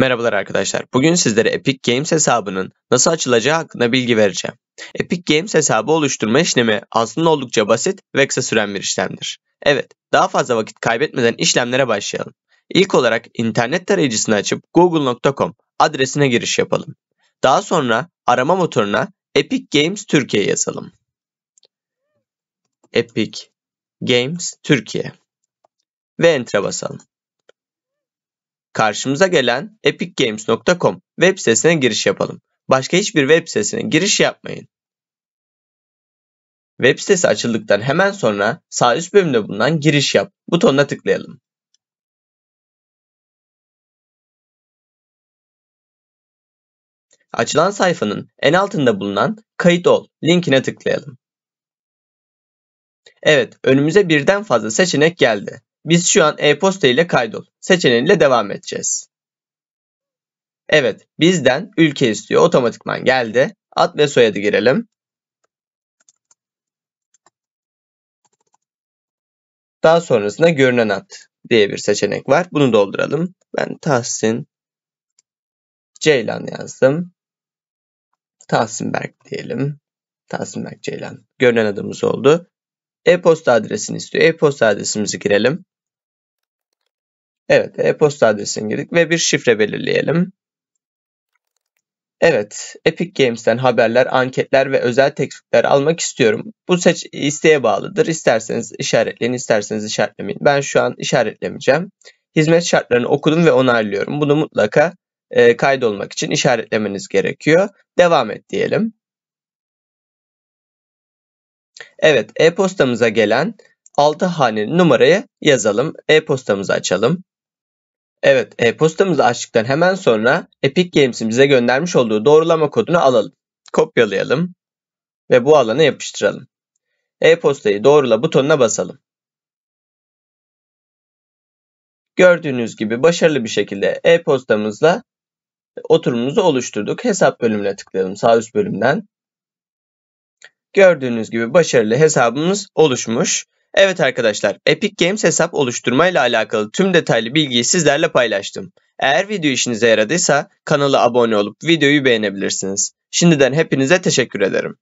Merhabalar arkadaşlar. Bugün sizlere Epic Games hesabının nasıl açılacağı hakkında bilgi vereceğim. Epic Games hesabı oluşturma işlemi aslında oldukça basit ve kısa süren bir işlemdir. Evet, daha fazla vakit kaybetmeden işlemlere başlayalım. İlk olarak internet tarayıcısını açıp google.com adresine giriş yapalım. Daha sonra arama motoruna Epic Games Türkiye yazalım. Epic Games Türkiye ve enter'a basalım. Karşımıza gelen epicgames.com web sitesine giriş yapalım. Başka hiçbir web sitesine giriş yapmayın. Web sitesi açıldıktan hemen sonra sağ üst bölümde bulunan giriş yap butonuna tıklayalım. Açılan sayfanın en altında bulunan kayıt ol linkine tıklayalım. Evet, önümüze birden fazla seçenek geldi. Biz şu an e-posta ile kaydol seçeneğiyle devam edeceğiz. Evet bizden ülke istiyor otomatikman geldi. Ad ve soyadı girelim. Daha sonrasında görünen ad diye bir seçenek var. Bunu dolduralım. Ben Tahsin Ceylan yazdım. Tahsin Berk diyelim. Tahsin Berk Ceylan. Görünen adımız oldu. E-posta adresini istiyor. E-posta adresimizi girelim. Evet, e-posta adresini girdik ve bir şifre belirleyelim. Evet, Epic Games'ten haberler, anketler ve özel teklifler almak istiyorum. Bu seç isteğe bağlıdır. İsterseniz işaretleyin, isterseniz işaretlemeyin. Ben şu an işaretlemeyeceğim. Hizmet şartlarını okudum ve onaylıyorum. Bunu mutlaka e, kaydolmak için işaretlemeniz gerekiyor. Devam et diyelim. Evet, e-postamıza gelen 6 haneli numarayı yazalım. E-postamızı açalım. Evet, e-postamızı açtıktan hemen sonra Epic Games'in bize göndermiş olduğu doğrulama kodunu alalım. Kopyalayalım ve bu alana yapıştıralım. E-postayı doğrula butonuna basalım. Gördüğünüz gibi başarılı bir şekilde e-postamızla oturumumuzu oluşturduk. Hesap bölümüne tıklayalım sağ üst bölümden. Gördüğünüz gibi başarılı hesabımız oluşmuş. Evet arkadaşlar, Epic Games hesap oluşturma ile alakalı tüm detaylı bilgiyi sizlerle paylaştım. Eğer video işinize yaradıysa kanala abone olup videoyu beğenebilirsiniz. Şimdiden hepinize teşekkür ederim.